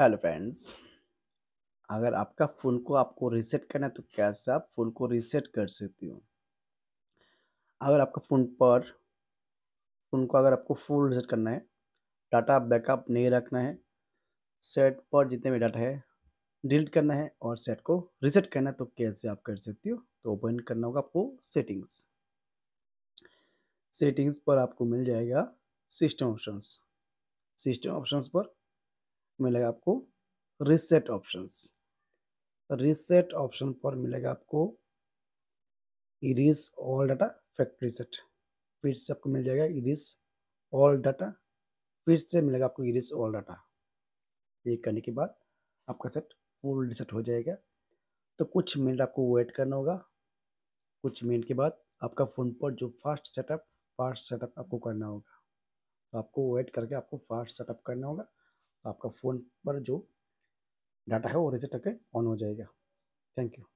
hello friends अगर आपका phone को आपको रीसेट करना है तो कैसे आप फ़ोन को रीसेट कर सकती हो अगर आपका फ़ोन पर फ़ोन को अगर आपको फुल रीसेट करना है डाटा बैकअप नहीं रखना है सेट पर जितने भी डाटा है डिलीट करना है और सेट को रीसेट करना है तो कैसे आप कर सकती हो तो ओपन करना होगा आपको सेटिंग्स सेटिंग्स पर आपको मिल जाएगा सिस्टम ऑप्शंस सिस्टम ऑप्शंस पर मिलेगा आपको रिसेट ऑप्शंस रिसेट ऑप्शन पर मिलेगा आपको erase all data factory set फिर से आपको मिल जाएगा इरिस ऑल डाटा फिर से मिलेगा आपको इरिस ऑल डाटा ये करने के बाद आपका सेट फुल रिसेट हो जाएगा तो कुछ मिनट आपको वेट करना होगा कुछ मिनट के बाद आपका फ़ोन पर जो फास्ट सेटअप फास्ट सेटअप आपको करना होगा तो आपको वेट करके आपको फास्ट सेटअप करना होगा तो आपका फ़ोन पर जो डाटा है वो रिजेक्ट करके ऑन हो जाएगा थैंक यू